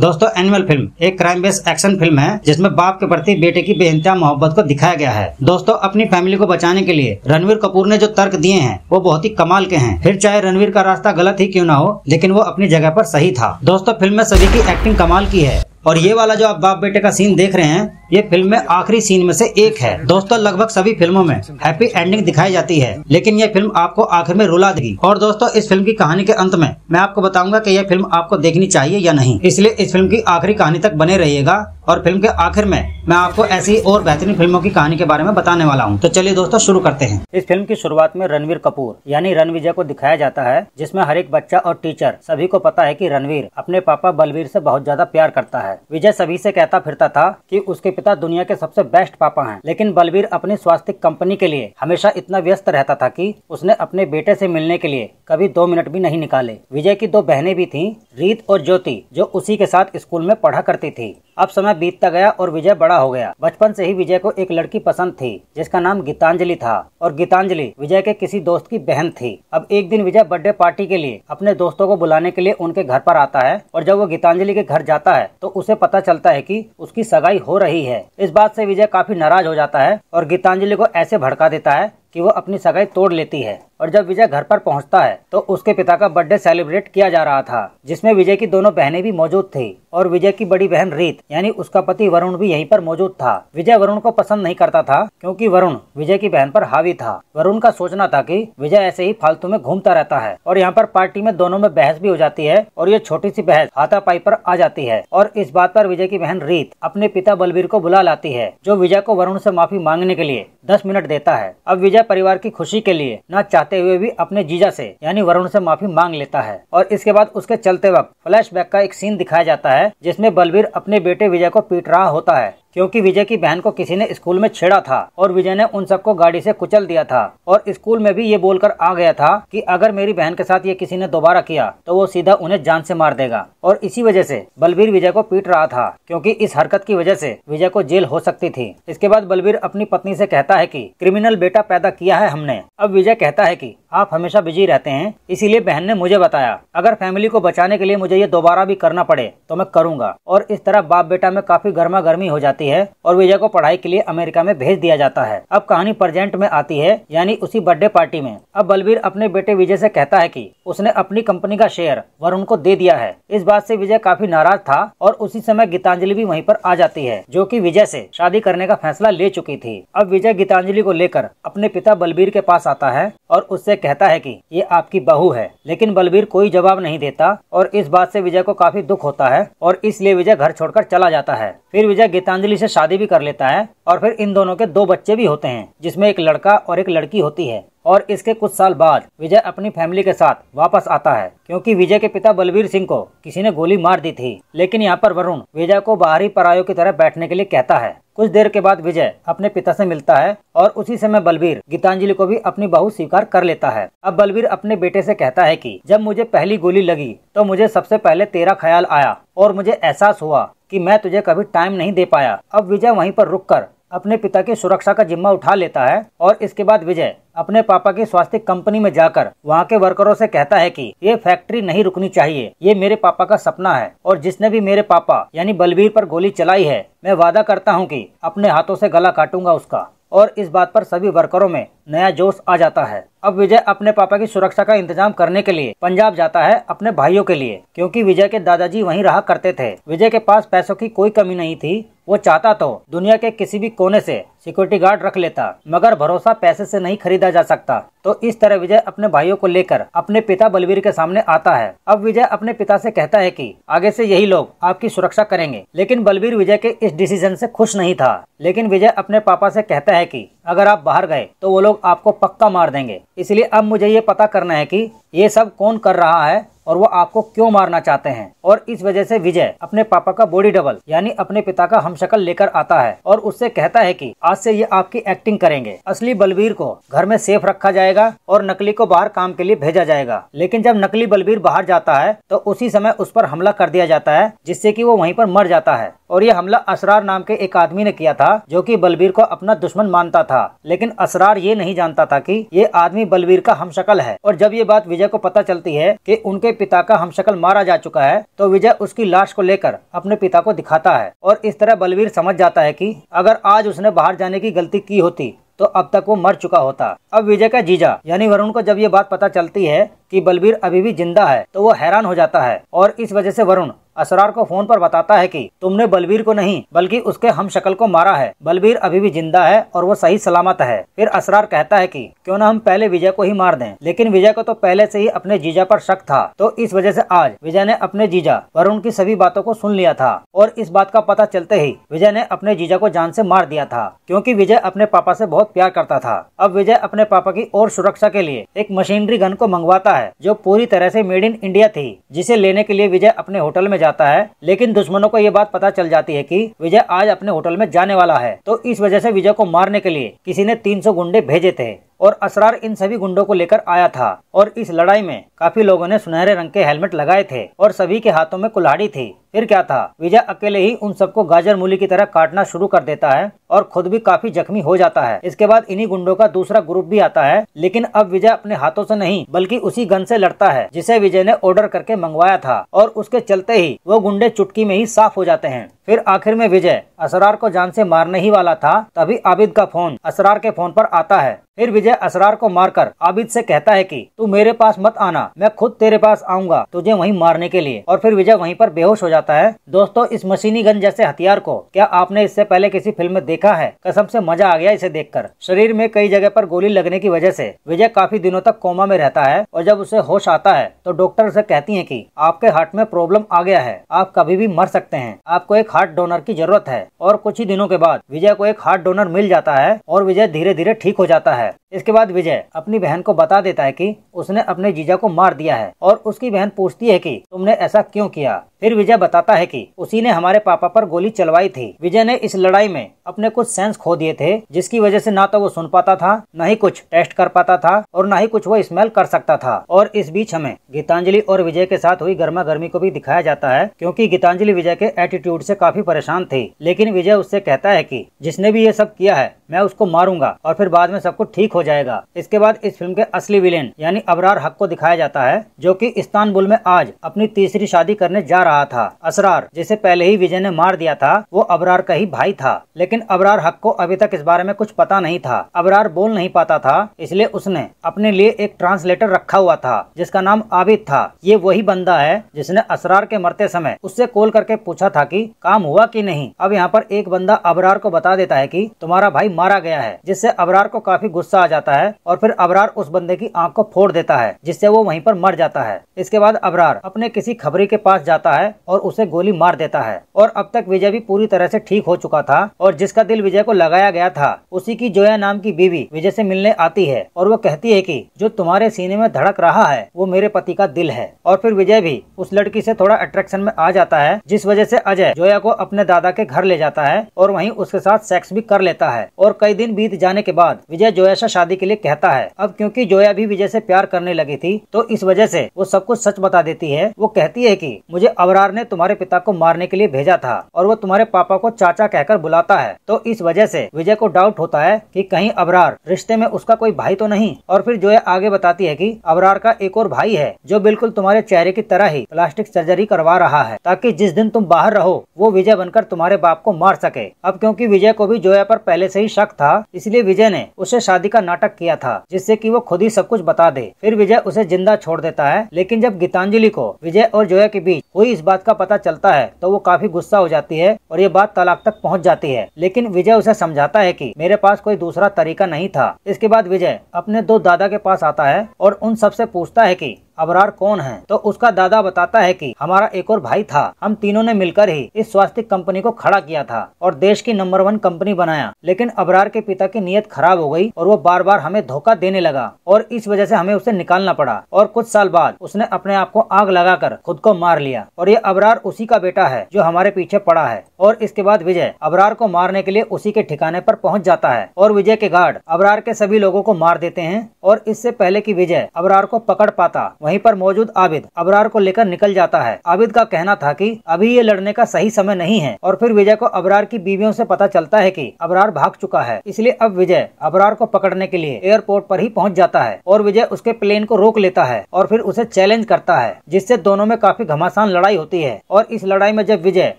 दोस्तों Animal film एक crime based action film है जिसमें बाप के प्रति बेटे की बेहंत्या मोहब्बत को दिखाया गया है दोस्तों अपनी फैमिली को बचाने के लिए रणवीर कपूर ने जो तर्क दिए हैं वो बहुत ही कमाल के हैं फिर चाहे रणवीर का रास्ता गलत ही क्यों ना हो लेकिन वो अपनी जगह पर सही था दोस्तों फिल्म में सभी की एक्टिंग कमाल की है और ये वाला जो आप बाप बेटे का सीन देख रहे हैं ये फिल्म में आखिरी सीन में से एक है दोस्तों लगभग सभी फिल्मों में हैप्पी एंडिंग दिखाई जाती है लेकिन यह फिल्म आपको आखिर में रुला देगी और दोस्तों इस फिल्म की कहानी के अंत में मैं आपको बताऊंगा कि यह फिल्म आपको देखनी चाहिए या नहीं इसलिए इस फिल्म की आखिरी कहानी तक बने रहिएगा और फिल्म के आखिर में मैं आपको ऐसी और बेहतरीन फिल्मों की कहानी के बारे में बताने वाला हूँ तो चलिए दोस्तों शुरू करते हैं इस फिल्म की शुरुआत में रणवीर कपूर यानी रणविजय को दिखाया जाता है जिसमे हर एक बच्चा और टीचर सभी को पता है की रणवीर अपने पापा बलवीर ऐसी बहुत ज्यादा प्यार करता है विजय सभी ऐसी कहता फिरता था की उसके पिता दुनिया के सबसे बेस्ट पापा हैं लेकिन बलवीर अपनी स्वास्थ्य कंपनी के लिए हमेशा इतना व्यस्त रहता था कि उसने अपने बेटे से मिलने के लिए कभी दो मिनट भी नहीं निकाले विजय की दो बहनें भी थीं रीत और ज्योति जो उसी के साथ स्कूल में पढ़ा करती थी अब समय बीतता गया और विजय बड़ा हो गया बचपन से ही विजय को एक लड़की पसंद थी जिसका नाम गीतांजलि था और गीतांजलि विजय के किसी दोस्त की बहन थी अब एक दिन विजय बर्थडे पार्टी के लिए अपने दोस्तों को बुलाने के लिए उनके घर पर आता है और जब वो गीतांजलि के घर जाता है तो उसे पता चलता है की उसकी सगाई हो रही है इस बात से विजय काफी नाराज हो जाता है और गीतांजलि को ऐसे भड़का देता है कि वो अपनी सगाई तोड़ लेती है और जब विजय घर पर पहुंचता है तो उसके पिता का बर्थडे सेलिब्रेट किया जा रहा था जिसमें विजय की दोनों बहनें भी मौजूद थी और विजय की बड़ी बहन रीत यानी उसका पति वरुण भी यहीं पर मौजूद था विजय वरुण को पसंद नहीं करता था क्योंकि वरुण विजय की बहन पर हावी था वरुण का सोचना था कि विजय ऐसे ही फालतू में घूमता रहता है और यहाँ पर पार्टी में दोनों में बहस भी हो जाती है और ये छोटी सी बहस हाथापाई पर आ जाती है और इस बात पर विजय की बहन रीत अपने पिता बलबीर को बुला लाती है जो विजय को वरुण से माफी मांगने के लिए दस मिनट देता है अब विजय परिवार की खुशी के लिए न चाहते हुए भी अपने जीजा से यानी वरुण से माफी मांग लेता है और इसके बाद उसके चलते वक्त फ्लैशबैक का एक सीन दिखाया जाता है जिसमें बलबीर अपने बेटे विजय को पीट रहा होता है क्योंकि विजय की बहन को किसी ने स्कूल में छेड़ा था और विजय ने उन सबको गाड़ी से कुचल दिया था और स्कूल में भी ये बोलकर आ गया था कि अगर मेरी बहन के साथ ये किसी ने दोबारा किया तो वो सीधा उन्हें जान से मार देगा और इसी वजह से बलबीर विजय को पीट रहा था क्योंकि इस हरकत की वजह से विजय को जेल हो सकती थी इसके बाद बलबीर अपनी पत्नी से कहता है की क्रिमिनल बेटा पैदा किया है हमने अब विजय कहता है की आप हमेशा बिजी रहते हैं इसीलिए बहन ने मुझे बताया अगर फैमिली को बचाने के लिए मुझे ये दोबारा भी करना पड़े तो मैं करूंगा और इस तरह बाप बेटा में काफी गर्मा गर्मी हो जाती है और विजय को पढ़ाई के लिए अमेरिका में भेज दिया जाता है अब कहानी प्रेजेंट में आती है यानी उसी बर्थडे पार्टी में अब बलबीर अपने बेटे विजय से कहता है की उसने अपनी कंपनी का शेयर वरुण को दे दिया है इस बात से विजय काफी नाराज था और उसी समय गीतांजलि भी वहीं पर आ जाती है जो कि विजय से शादी करने का फैसला ले चुकी थी अब विजय गीतांजलि को लेकर अपने पिता बलबीर के पास आता है और उससे कहता है कि ये आपकी बहू है लेकिन बलबीर कोई जवाब नहीं देता और इस बात से विजय को काफी दुख होता है और इसलिए विजय घर छोड़कर चला जाता है फिर विजय गीतांजलि से शादी भी कर लेता है और फिर इन दोनों के दो बच्चे भी होते हैं जिसमें एक लड़का और एक लड़की होती है और इसके कुछ साल बाद विजय अपनी फैमिली के साथ वापस आता है क्योंकि विजय के पिता बलवीर सिंह को किसी ने गोली मार दी थी लेकिन यहाँ पर वरुण विजय को बाहरी परायों की तरह बैठने के लिए कहता है कुछ देर के बाद विजय अपने पिता से मिलता है और उसी समय बलबीर गीतांजलि को भी अपनी बहू स्वीकार कर लेता है अब बलबीर अपने बेटे से कहता है कि जब मुझे पहली गोली लगी तो मुझे सबसे पहले तेरा ख्याल आया और मुझे एहसास हुआ कि मैं तुझे कभी टाइम नहीं दे पाया अब विजय वहीं पर रुककर अपने पिता की सुरक्षा का जिम्मा उठा लेता है और इसके बाद विजय अपने पापा की स्वास्थ्य कंपनी में जाकर वहाँ के वर्करों से कहता है कि ये फैक्ट्री नहीं रुकनी चाहिए ये मेरे पापा का सपना है और जिसने भी मेरे पापा यानी बलबीर पर गोली चलाई है मैं वादा करता हूँ कि अपने हाथों से गला काटूंगा उसका और इस बात पर सभी वर्करों में नया जोश आ जाता है अब विजय अपने पापा की सुरक्षा का इंतजाम करने के लिए पंजाब जाता है अपने भाइयों के लिए क्योंकि विजय के दादाजी वहीं रहा करते थे विजय के पास पैसों की कोई कमी नहीं थी वो चाहता तो दुनिया के किसी भी कोने से सिक्योरिटी गार्ड रख लेता मगर भरोसा पैसे से नहीं खरीदा जा सकता तो इस तरह विजय अपने भाइयों को लेकर अपने पिता बलवीर के सामने आता है अब विजय अपने पिता से कहता है कि आगे से यही लोग आपकी सुरक्षा करेंगे लेकिन बलवीर विजय के इस डिसीजन से खुश नहीं था लेकिन विजय अपने पापा से कहता है कि अगर आप बाहर गए तो वो लोग आपको पक्का मार देंगे इसलिए अब मुझे ये पता करना है कि ये सब कौन कर रहा है और वो आपको क्यों मारना चाहते हैं और इस वजह से विजय अपने पापा का बॉडी डबल यानी अपने पिता का हमशकल लेकर आता है और उससे कहता है कि आज से ये आपकी एक्टिंग करेंगे असली बलबीर को घर में सेफ रखा जाएगा और नकली को बाहर काम के लिए भेजा जाएगा लेकिन जब नकली बलबीर बाहर जाता है तो उसी समय उस पर हमला कर दिया जाता है जिससे की वो वही पर मर जाता है और ये हमला असरार नाम के एक आदमी ने किया था जो कि बलबीर को अपना दुश्मन मानता था लेकिन असरार ये नहीं जानता था कि ये आदमी बलबीर का हम है और जब ये बात विजय को पता चलती है कि उनके पिता का हमशक्ल मारा जा चुका है तो विजय उसकी लाश को लेकर अपने पिता को दिखाता है और इस तरह बलवीर समझ जाता है कि अगर आज उसने बाहर जाने की गलती की होती तो अब तक वो मर चुका होता अब विजय का जीजा यानी वरुण को जब ये बात पता चलती है कि बलबीर अभी भी जिंदा है तो वो हैरान हो जाता है और इस वजह से वरुण असरार को फोन पर बताता है कि तुमने बलबीर को नहीं बल्कि उसके हम शक्ल को मारा है बलबीर अभी भी जिंदा है और वो सही सलामत है फिर असरार कहता है कि क्यों ना हम पहले विजय को ही मार दें लेकिन विजय को तो पहले से ही अपने जीजा पर शक था तो इस वजह से आज विजय ने अपने जीजा वरुण की सभी बातों को सुन लिया था और इस बात का पता चलते ही विजय ने अपने जीजा को जान से मार दिया था क्योंकि विजय अपने पापा से बहुत प्यार करता था अब विजय अपने पापा की और सुरक्षा के लिए एक मशीनरी गन को मंगवाता है जो पूरी तरह से मेड इन इंडिया थी जिसे लेने के लिए विजय अपने होटल में जाता है लेकिन दुश्मनों को ये बात पता चल जाती है कि विजय आज अपने होटल में जाने वाला है तो इस वजह से विजय को मारने के लिए किसी ने 300 गुंडे भेजे थे और असरार इन सभी गुंडों को लेकर आया था और इस लड़ाई में काफी लोगों ने सुनहरे रंग के हेलमेट लगाए थे और सभी के हाथों में कुल्हाड़ी थी फिर क्या था विजय अकेले ही उन सबको गाजर मूली की तरह काटना शुरू कर देता है और खुद भी काफी जख्मी हो जाता है इसके बाद इन्हीं गुंडों का दूसरा ग्रुप भी आता है लेकिन अब विजय अपने हाथों से नहीं बल्कि उसी गन से लड़ता है जिसे विजय ने ऑर्डर करके मंगवाया था और उसके चलते ही वो गुंडे चुटकी में ही साफ हो जाते हैं फिर आखिर में विजय असरार को जान से मारने ही वाला था तभी आबिद का फोन असरार के फोन पर आता है फिर विजय असरार को मारकर आबिद से कहता है कि तू मेरे पास मत आना मैं खुद तेरे पास आऊंगा तुझे वहीं मारने के लिए और फिर विजय वहीं पर बेहोश हो जाता है दोस्तों इस मशीनी गन जैसे हथियार को क्या आपने इससे पहले किसी फिल्म में देखा है कसम से मजा आ गया इसे देखकर शरीर में कई जगह पर गोली लगने की वजह से विजय काफी दिनों तक कोमा में रहता है और जब उसे होश आता है तो डॉक्टर उसे कहती है की आपके हार्ट में प्रॉब्लम आ गया है आप कभी भी मर सकते हैं आपको एक हार्ट डोनर की जरूरत है और कुछ ही दिनों के बाद विजय को एक हार्ट डोनर मिल जाता है और विजय धीरे धीरे ठीक हो जाता है है इसके बाद विजय अपनी बहन को बता देता है कि उसने अपने जीजा को मार दिया है और उसकी बहन पूछती है कि तुमने ऐसा क्यों किया फिर विजय बताता है कि उसी ने हमारे पापा पर गोली चलवाई थी विजय ने इस लड़ाई में अपने कुछ सेंस खो दिए थे जिसकी वजह से ना तो वो सुन पाता था न ही कुछ टेस्ट कर पाता था और न ही कुछ वो स्मेल कर सकता था और इस बीच हमें गीतांजलि और विजय के साथ हुई गर्मा गर्मी को भी दिखाया जाता है क्योंकि गीतांजलि विजय के एटीट्यूड से काफी परेशान थी लेकिन विजय उससे कहता है कि जिसने भी ये सब किया है मैं उसको मारूंगा और फिर बाद में सब कुछ ठीक हो जाएगा इसके बाद इस फिल्म के असली विलेन यानी अबरार हक को दिखाया जाता है जो की इस्तानबुल में आज अपनी तीसरी शादी करने जा रहा रहा था असरार जिसे पहले ही विजय ने मार दिया था वो अबरार का ही भाई था लेकिन अबरार हक को अभी तक इस बारे में कुछ पता नहीं था अबरार बोल नहीं पाता था इसलिए उसने अपने लिए एक ट्रांसलेटर रखा हुआ था जिसका नाम आबिद था ये वही बंदा है जिसने असरार के मरते समय उससे कॉल करके पूछा था कि काम हुआ कि नहीं अब यहाँ पर एक बंदा अबरार को बता देता है कि तुम्हारा भाई मारा गया है जिससे अबरार को काफी गुस्सा आ जाता है और फिर अबरार उस बंदे की आंख को फोड़ देता है जिससे वो वहीं पर मर जाता है इसके बाद अबरार अपने किसी खबरी के पास जाता है है और उसे गोली मार देता है और अब तक विजय भी पूरी तरह से ठीक हो चुका था और जिसका दिल विजय को लगाया गया था उसी की जोया नाम की बीवी विजय से मिलने आती है और वो कहती है कि जो तुम्हारे सीने में धड़क रहा है वो मेरे पति का दिल है और फिर विजय भी उस लड़की से थोड़ा अट्रैक्शन में आ जाता है जिस वजह से अजय जोया को अपने दादा के घर ले जाता है और वही उसके साथ सेक्स भी कर लेता है और कई दिन बीत जाने के बाद विजय जोया से शादी के लिए कहता है अब क्योंकि जोया भी विजय से प्यार करने लगी थी तो इस वजह से वो सब कुछ सच बता देती है वो कहती है कि मुझे अबरार ने तुम्हारे पिता को मारने के लिए भेजा था और वो तुम्हारे पापा को चाचा कहकर बुलाता है तो इस वजह से विजय को डाउट होता है कि कहीं अबरार रिश्ते में उसका कोई भाई तो नहीं और फिर जोया आगे बताती है कि अबरार का एक और भाई है जो बिल्कुल तुम्हारे चेहरे की तरह ही प्लास्टिक सर्जरी करवा रहा है ताकि जिस दिन तुम बाहर रहो वो विजय बनकर तुम्हारे बाप को मार सके अब क्योंकि विजय को भी जोया पर पहले से ही शक था इसलिए विजय ने उसे शादी का नाटक किया था जिससे कि वो खुद ही सब कुछ बता दे फिर विजय उसे जिंदा छोड़ देता है लेकिन जब गीतांजलि को विजय और जोया के बीच हुई इस बात का पता चलता है तो वो काफी गुस्सा हो जाती है और ये बात तलाक तक पहुंच जाती है लेकिन विजय उसे समझाता है कि मेरे पास कोई दूसरा तरीका नहीं था इसके बाद विजय अपने दो दादा के पास आता है और उन सबसे पूछता है कि अबरार कौन है तो उसका दादा बताता है कि हमारा एक और भाई था हम तीनों ने मिलकर ही इस स्वास्थ्य कंपनी को खड़ा किया था और देश की नंबर वन कंपनी बनाया लेकिन अबरार के पिता की नीयत खराब हो गई और वो बार बार हमें धोखा देने लगा और इस वजह से हमें उसे निकालना पड़ा और कुछ साल बाद उसने अपने आप को आग लगा खुद को मार लिया और ये अबरार उसी का बेटा है जो हमारे पीछे पड़ा है और इसके बाद विजय अबरार को मारने के लिए उसी के ठिकाने आरोप पहुँच जाता है और विजय के गार्ड अबरार के सभी लोगों को मार देते हैं और इससे पहले की विजय अबरार को पकड़ पाता वहीं पर मौजूद आबिद अबरार को लेकर निकल जाता है आबिद का कहना था कि अभी ये लड़ने का सही समय नहीं है और फिर विजय को अबरार की बीवियों से पता चलता है कि अबरार भाग चुका है इसलिए अब विजय अबरार को पकड़ने के लिए एयरपोर्ट पर ही पहुंच जाता है और विजय उसके प्लेन को रोक लेता है और फिर उसे चैलेंज करता है जिससे दोनों में काफी घमासान लड़ाई होती है और इस लड़ाई में जब विजय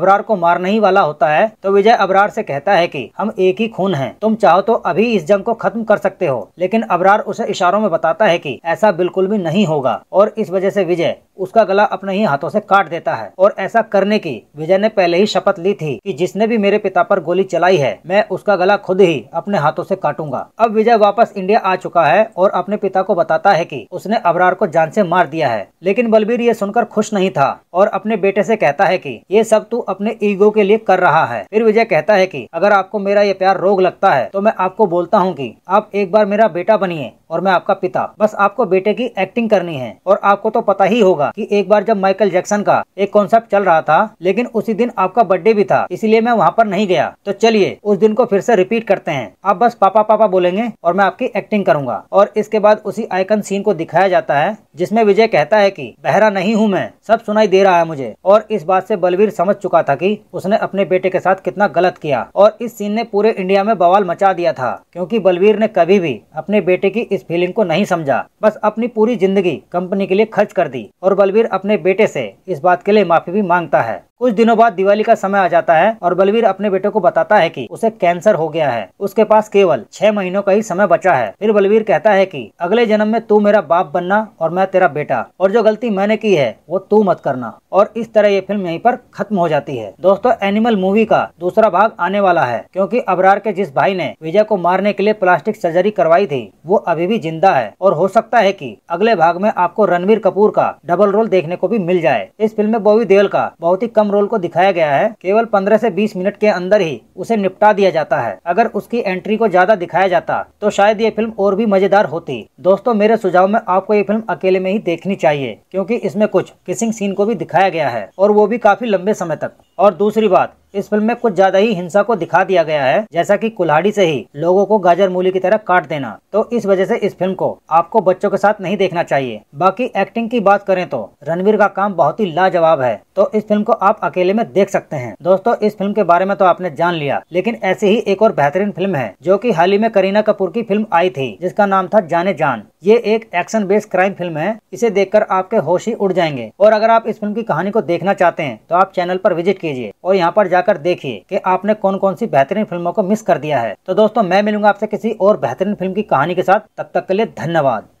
अबरार को मारने ही वाला होता है तो विजय अबरार से कहता है कि हम एक ही खून हैं तुम चाहो तो अभी इस जंग को खत्म कर सकते हो लेकिन अबरार उसे इशारों में बताता है कि ऐसा बिल्कुल भी नहीं होगा था और इस वजह से विजय उसका गला अपने ही हाथों से काट देता है और ऐसा करने की विजय ने पहले ही शपथ ली थी कि जिसने भी मेरे पिता पर गोली चलाई है मैं उसका गला खुद ही अपने हाथों से काटूंगा अब विजय वापस इंडिया आ चुका है और अपने पिता को बताता है कि उसने अबरार को जान से मार दिया है लेकिन बलबीर ये सुनकर खुश नहीं था और अपने बेटे से कहता है कि ये सब तू अपने ईगो के लिए कर रहा है फिर विजय कहता है कि अगर आपको मेरा ये प्यार रोग लगता है तो मैं आपको बोलता हूँ कि आप एक बार मेरा बेटा बनिए और मैं आपका पिता बस आपको बेटे की एक्टिंग करनी है हैं और आपको तो पता ही होगा कि एक बार जब माइकल जैक्सन का एक कॉन्सेप्ट चल रहा था लेकिन उसी दिन आपका बर्थडे भी था इसलिए मैं वहाँ पर नहीं गया तो चलिए उस दिन को फिर से रिपीट करते हैं आप बस पापा पापा बोलेंगे और मैं आपकी एक्टिंग करूंगा और इसके बाद उसी आइकन सीन को दिखाया जाता है जिसमे विजय कहता है की बहरा नहीं हूँ मैं सब सुनाई दे रहा है मुझे और इस बात ऐसी बलवीर समझ चुका था की उसने अपने बेटे के साथ कितना गलत किया और इस सीन ने पूरे इंडिया में बवाल मचा दिया था क्योंकि बलवीर ने कभी भी अपने बेटे की इस फीलिंग को नहीं समझा बस अपनी पूरी जिंदगी कंपनी के लिए खर्च कर दी और बलबीर अपने बेटे से इस बात के लिए माफी भी मांगता है कुछ दिनों बाद दिवाली का समय आ जाता है और बलबीर अपने बेटे को बताता है कि उसे कैंसर हो गया है उसके पास केवल छह महीनों का ही समय बचा है फिर बलबीर कहता है कि अगले जन्म में तू मेरा बाप बनना और मैं तेरा बेटा और जो गलती मैंने की है वो तू मत करना और इस तरह ये फिल्म यहीं पर खत्म हो जाती है दोस्तों एनिमल मूवी का दूसरा भाग आने वाला है क्योंकि अबरार के जिस भाई ने विजय को मारने के लिए प्लास्टिक सर्जरी करवाई थी वो अभी भी जिंदा है और हो सकता है की अगले भाग में आप आपको रणवीर कपूर का डबल रोल देखने को भी मिल जाए इस फिल्म में बॉबी देओल का बहुत ही कम रोल को दिखाया गया है केवल पंद्रह ऐसी बीस मिनट के अंदर ही उसे निपटा दिया जाता है अगर उसकी एंट्री को ज्यादा दिखाया जाता तो शायद ये फिल्म और भी मजेदार होती दोस्तों मेरे सुझाव में आपको ये फिल्म अकेले में ही देखनी चाहिए क्यूँकी इसमें कुछ किसिंग सीन को भी दिखाया गया है और वो भी काफी लंबे समय तक और दूसरी बात इस फिल्म में कुछ ज्यादा ही हिंसा को दिखा दिया गया है जैसा की कुल्हाड़ी से ही लोगों को गाजर मूली की तरह काट देना तो इस वजह से इस फिल्म को आपको बच्चों के साथ नहीं देखना चाहिए बाकी एक्टिंग की बात करें तो रणवीर का काम बहुत ही लाजवाब है तो इस फिल्म को आप अकेले में देख सकते हैं दोस्तों इस फिल्म के बारे में तो आपने जान लिया लेकिन ऐसी ही एक और बेहतरीन फिल्म है जो की हाल ही में करीना कपूर की फिल्म आई थी जिसका नाम था जाने जान ये एक एक्शन बेस्ड क्राइम फिल्म है इसे देख आपके होश ही उड़ जाएंगे और अगर आप इस फिल्म की कहानी को देखना चाहते हैं तो आप चैनल पर विजिट कीजिए और यहाँ पर जाकर जाकर देखिए कि आपने कौन कौन सी बेहतरीन फिल्मों को मिस कर दिया है तो दोस्तों मैं मिलूंगा आपसे किसी और बेहतरीन फिल्म की कहानी के साथ तब तक के लिए धन्यवाद